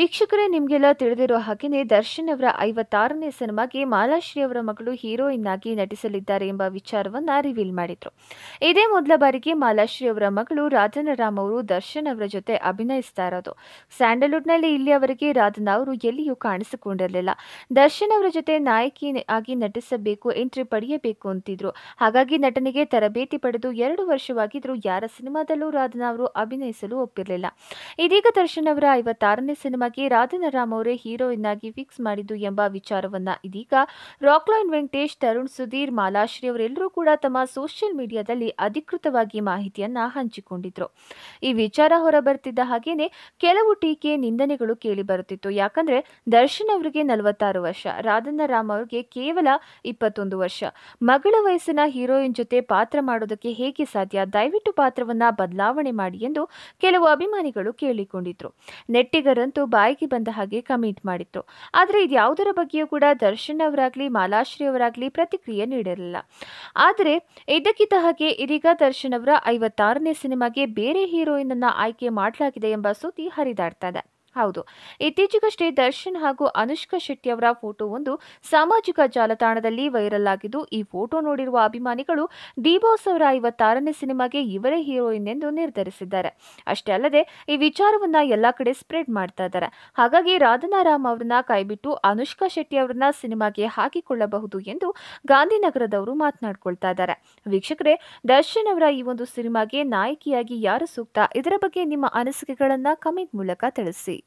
ವೀಕ್ಷಕರೇ ನಿಮ್ಗೆಲ್ಲ ತಿಳಿದಿರೋ ಹಾಗೆಯೇ ದರ್ಶನ್ ಅವರ ಐವತ್ತಾರನೇ ಸಿನಿಮಾಗೆ ಮಾಲಾಶ್ರೀ ಅವರ ಮಗಳು ಹೀರೋಯಿನ್ ಆಗಿ ನಟಿಸಲಿದ್ದಾರೆ ಎಂಬ ವಿಚಾರವನ್ನ ರಿವೀಲ್ ಮಾಡಿದ್ರು ಇದೇ ಮೊದಲ ಬಾರಿಗೆ ಮಾಲಾಶ್ರೀ ಅವರ ಮಗಳು ರಾಧನ ರಾಮ್ ಅವರು ದರ್ಶನ್ ಅವರ ಜೊತೆ ಅಭಿನಯಿಸ್ತಾ ಇರೋದು ನಲ್ಲಿ ಇಲ್ಲಿಯವರೆಗೆ ರಾಧನಾ ಅವರು ಎಲ್ಲಿಯೂ ಕಾಣಿಸಿಕೊಂಡಿರಲಿಲ್ಲ ದರ್ಶನ್ ಅವರ ಜೊತೆ ನಾಯಕಿ ಆಗಿ ನಟಿಸಬೇಕು ಎಂಟ್ರಿ ಪಡೆಯಬೇಕು ಅಂತಿದ್ರು ಹಾಗಾಗಿ ನಟನೆಗೆ ತರಬೇತಿ ಪಡೆದು ಎರಡು ವರ್ಷವಾಗಿದ್ರು ಯಾರ ಸಿನಿಮಾದಲ್ಲೂ ರಾಧನಾ ಅವರು ಅಭಿನಯಿಸಲು ಒಪ್ಪಿರಲಿಲ್ಲ ಇದೀಗ ದರ್ಶನ್ ಅವರ ಐವತ್ತಾರನೇ ಸಿನಿಮಾ ಸಿನಿಮಾಗೆ ರಾಮ್ ಅವರೇ ಹೀರೋಯಿನ್ ಆಗಿ ಫಿಕ್ಸ್ ಮಾಡಿದ್ದು ಎಂಬ ವಿಚಾರವನ್ನ ಇದೀಗ ರಾಕ್ಲೈನ್ ವೆಂಕಟೇಶ್ ತರುಣ್ ಸುಧೀರ್ ಮಾಲಾಶ್ರೀ ಅವರೆಲ್ಲರೂ ಕೂಡ ತಮ್ಮ ಸೋಷಿಯಲ್ ಮೀಡಿಯಾದಲ್ಲಿ ಅಧಿಕೃತವಾಗಿ ಮಾಹಿತಿಯನ್ನ ಹಂಚಿಕೊಂಡಿದ್ರು ಈ ವಿಚಾರ ಹೊರಬರ್ತಿದ್ದ ಹಾಗೇನೆ ಕೆಲವು ಟೀಕೆ ನಿಂದನೆಗಳು ಕೇಳಿ ಬರುತ್ತಿತ್ತು ಯಾಕಂದ್ರೆ ದರ್ಶನ್ ಅವರಿಗೆ ನಲವತ್ತಾರು ವರ್ಷ ರಾಧನರಾಮ್ ಅವರಿಗೆ ಕೇವಲ ಇಪ್ಪತ್ತೊಂದು ವರ್ಷ ಮಗಳ ವಯಸ್ಸಿನ ಹೀರೋಯಿನ್ ಜೊತೆ ಪಾತ್ರ ಮಾಡೋದಕ್ಕೆ ಹೇಗೆ ಸಾಧ್ಯ ದಯವಿಟ್ಟು ಪಾತ್ರವನ್ನ ಬದಲಾವಣೆ ಮಾಡಿ ಎಂದು ಕೆಲವು ಅಭಿಮಾನಿಗಳು ಕೇಳಿಕೊಂಡಿದ್ರು ನೆಟ್ಟಿಗರಂತೂ ಬಾಯಿಗೆ ಬಂದ ಹಾಗೆ ಕಮೆಂಟ್ ಮಾಡಿದ್ರು ಆದರೆ ಇದು ಯಾವುದರ ಬಗ್ಗೆಯೂ ಕೂಡ ದರ್ಶನ್ ಅವರಾಗಲಿ ಮಾಲಾಶ್ರೀ ಅವರಾಗ್ಲಿ ಪ್ರತಿಕ್ರಿಯೆ ನೀಡಿರಲಿಲ್ಲ ಆದರೆ ಇದಕ್ಕಿದ್ದ ಹಾಗೆ ಇದೀಗ ದರ್ಶನ್ ಅವರ ಐವತ್ತಾರನೇ ಸಿನಿಮಾಗೆ ಬೇರೆ ಹೀರೋಯಿನ್ ಅನ್ನ ಆಯ್ಕೆ ಮಾಡಲಾಗಿದೆ ಎಂಬ ಸುದ್ದಿ ಹರಿದಾಡ್ತಾ ಇದೆ ಹೌದು ಇತ್ತೀಚೆಗಷ್ಟೇ ದರ್ಶನ್ ಹಾಗೂ ಅನುಷ್ಕಾ ಶೆಟ್ಟಿ ಅವರ ಒಂದು ಸಾಮಾಜಿಕ ಜಾಲತಾಣದಲ್ಲಿ ವೈರಲ್ ಆಗಿದ್ದು ಈ ಫೋಟೋ ನೋಡಿರುವ ಅಭಿಮಾನಿಗಳು ಡಿಬೋಸ್ ಅವರ ಐವತ್ತಾರನೇ ಸಿನಿಮಾಗೆ ಇವರೇ ಹೀರೋಯಿನ್ ಎಂದು ನಿರ್ಧರಿಸಿದ್ದಾರೆ ಅಷ್ಟೇ ಅಲ್ಲದೆ ಈ ವಿಚಾರವನ್ನ ಎಲ್ಲಾ ಕಡೆ ಸ್ಪ್ರೆಡ್ ಮಾಡ್ತಾ ಇದ್ದಾರೆ ಹಾಗಾಗಿ ರಾಧನಾರಾಮ್ ಅವರನ್ನ ಕೈಬಿಟ್ಟು ಅನುಷ್ಕಾ ಶೆಟ್ಟಿ ಅವರನ್ನ ಸಿನಿಮಾಗೆ ಹಾಕಿಕೊಳ್ಳಬಹುದು ಎಂದು ಗಾಂಧಿನಗರದವರು ಮಾತನಾಡಿಕೊಳ್ತಾ ಇದ್ದಾರೆ ವೀಕ್ಷಕರೇ ದರ್ಶನ್ ಅವರ ಈ ಒಂದು ಸಿನಿಮಾಗೆ ನಾಯಕಿಯಾಗಿ ಯಾರು ಸೂಕ್ತ ಇದರ ಬಗ್ಗೆ ನಿಮ್ಮ ಅನಿಸಿಕೆಗಳನ್ನ ಕಮೆಂಟ್ ಮೂಲಕ ತಿಳಿಸಿ